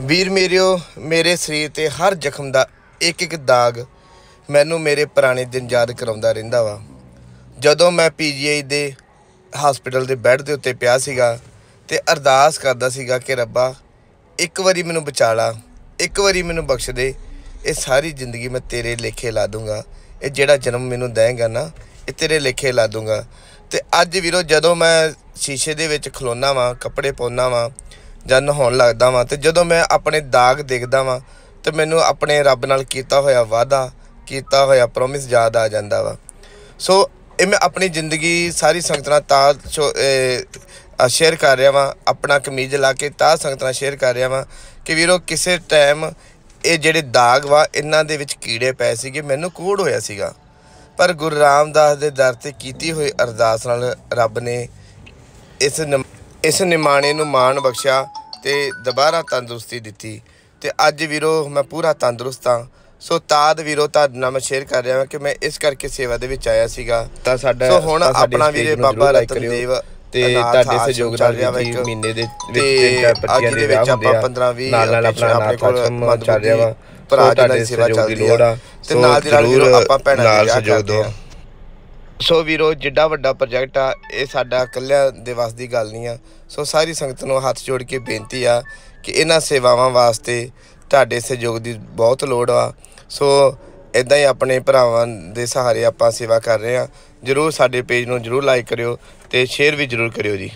ਵੀਰ ਮੇਰਿਓ ਮੇਰੇ ਸਰੀਰ ਤੇ ਹਰ ਜ਼ਖਮ ਦਾ ਇੱਕ ਇੱਕ ਦਾਗ ਮੈਨੂੰ ਮੇਰੇ ਪੁਰਾਣੇ ਦਿਨ ਯਾਦ ਕਰਾਉਂਦਾ ਰਹਿੰਦਾ ਵਾ ਜਦੋਂ ਮੈਂ ਪੀਜੀਆਈ ਦੇ ਹਸਪੀਟਲ ਦੇ ਬੈੱਡ ਦੇ ਉੱਤੇ ਪਿਆ ਸੀਗਾ ਤੇ ਅਰਦਾਸ ਕਰਦਾ ਸੀਗਾ ਕਿ ਰੱਬਾ ਇੱਕ ਵਾਰੀ ਮੈਨੂੰ ਬਚਾ ਲਾ ਇੱਕ ਵਾਰੀ ਮੈਨੂੰ ਬਖਸ਼ ਦੇ ਇਹ ਸਾਰੀ ਜ਼ਿੰਦਗੀ ਮੈਂ ਤੇਰੇ ਲੇਖੇ ਲਾ ਦੂੰਗਾ ਇਹ ਜਿਹੜਾ ਜਨਮ ਮੈਨੂੰ ਦੇਂਗਾ ਨਾ ਇਹ ਤੇਰੇ ਲੇਖੇ ਲਾ ਦੂੰਗਾ ਤੇ ਅੱਜ ਵੀਰੋ ਜਦੋਂ ਮੈਂ ਸ਼ੀਸ਼ੇ ਦੇ ਵਿੱਚ ਖਲੋਨਾ ਵਾਂ ਕੱਪੜੇ ਪਾਉਣਾ ਵਾਂ ਜਾਂ ਨਹਾਉਣ ਲੱਗਦਾ ਵਾਂ ਤੇ ਜਦੋਂ ਮੈਂ ਆਪਣੇ ਦਾਗ ਦੇਖਦਾ ਵਾਂ ਤੇ ਮੈਨੂੰ ਆਪਣੇ ਰੱਬ ਨਾਲ ਕੀਤਾ ਹੋਇਆ ਵਾਅਦਾ ਕੀਤਾ ਹੋਇਆ ਪ੍ਰੋਮਿਸ ਯਾਦ ਆ ਜਾਂਦਾ ਵਾ ਸੋ ਇਹ ਮੈਂ ਆਪਣੀ ਜ਼ਿੰਦਗੀ ਸਾਰੀ ਸੰਗਤਨਾ ਤਾਂ ਸ਼ੇਅਰ ਕਰ ਰਿਹਾ ਵਾਂ ਆਪਣਾ ਕਮੀਜ਼ ਲਾ ਕੇ ਸੰਗਤ ਨਾਲ ਸ਼ੇਅਰ ਕਰ ਰਿਹਾ ਵਾਂ ਕਿ ਵੀਰੋ ਕਿਸੇ ਟਾਈਮ ਇਹ ਜਿਹੜੇ ਦਾਗ ਵਾ ਇਹਨਾਂ ਦੇ ਵਿੱਚ ਕੀੜੇ ਪਏ ਸੀਗੇ ਮੈਨੂੰ ਕੋੜ ਹੋਇਆ ਸੀਗਾ ਪਰ ਗੁਰੂ ਰਾਮਦਾਸ ਦੇ ਦਰ ਤੇ ਕੀਤੀ ਹੋਈ ਅਰਦਾਸ ਨਾਲ ਰੱਬ ਨੇ ਇਸ ਇਸ ਨਿਮਾਣੇ ਨੂੰ ਮਾਣ ਬਖਸ਼ਿਆ ਤੇ ਦੁਬਾਰਾ ਤੰਦਰੁਸਤੀ ਦਿੱਤੀ ਤੇ ਅੱਜ ਵੀਰੋ ਮੈਂ ਪੂਰਾ ਤੰਦਰੁਸਤ ਹਾਂ ਸੋ ਤਾਦ ਵੀਰੋ ਤਾਂ ਨਾਮ ਸ਼ੇਅਰ ਕਰ ਰਿਹਾ ਹਾਂ ਕਿ ਮੈਂ ਇਸ ਕਰਕੇ ਸੇਵਾ ਦੇ ਵਿੱਚ ਆਇਆ ਸੀਗਾ ਤਾਂ ਸਾਡਾ ਸੋ ਹੁਣ ਆਪਣਾ ਵੀਰੇ ਬਾਬਾ ਰਤਨਦੇਵ ਤੇ ਤੁਹਾਡੇ ਸਹਿਯੋਗ ਨਾਲ ਜੀ ਮਹੀਨੇ ਦੇ ਵਿੱਚ ਤਿੰਨ ਚਾਰ ਪੱਤੀਆਂ ਦੇ ਵਿੱਚ ਆਪਾਂ 15 20 ਨਾਲ ਨਾਲ ਆਪਣਾ ਨਾਥ ਆਸ਼ਰਮ ਚੱਲ ਰਿਹਾ ਵਾ ਭਰਾ ਦੀ ਸੇਵਾ ਚੱਲਦੀ ਆ ਤੇ ਨਾਲ ਦੀ ਨਾਲ ਵੀਰੋ ਆਪਾਂ ਭੈਣਾਂ ਦੀ ਸਹਿਯੋਗ ਦੋ ਸੋ ਵੀਰੋ ਜਿੱਡਾ ਵੱਡਾ ਪ੍ਰੋਜੈਕਟ ਆ ਇਹ ਸਾਡਾ ਇਕੱਲਿਆਂ ਦੇ ਵਸ ਦੀ ਗੱਲ ਨਹੀਂ ਆ ਸੋ ਸਾਰੀ ਸੰਗਤ ਨੂੰ ਹੱਥ ਜੋੜ ਕੇ ਬੇਨਤੀ ਆ ਕਿ ਇਹਨਾਂ ਸੇਵਾਵਾਂ ਵਾਸਤੇ ਤੁਹਾਡੇ ਸਹਿਯੋਗ ਦੀ ਬਹੁਤ ਲੋੜ ਆ ਸੋ ਇਦਾਂ ਹੀ ਆਪਣੇ ਭਰਾਵਾਂ ਦੇ ਸਹਾਰੇ ਆਪਾਂ ਸੇਵਾ ਕਰ ਰਹੇ ਆ ਜਰੂਰ ਸਾਡੇ ਪੇਜ ਨੂੰ ਜਰੂਰ ਲਾਈਕ ਕਰਿਓ ਤੇ ਸ਼ੇਅਰ ਵੀ ਜਰੂਰ ਕਰਿਓ ਜੀ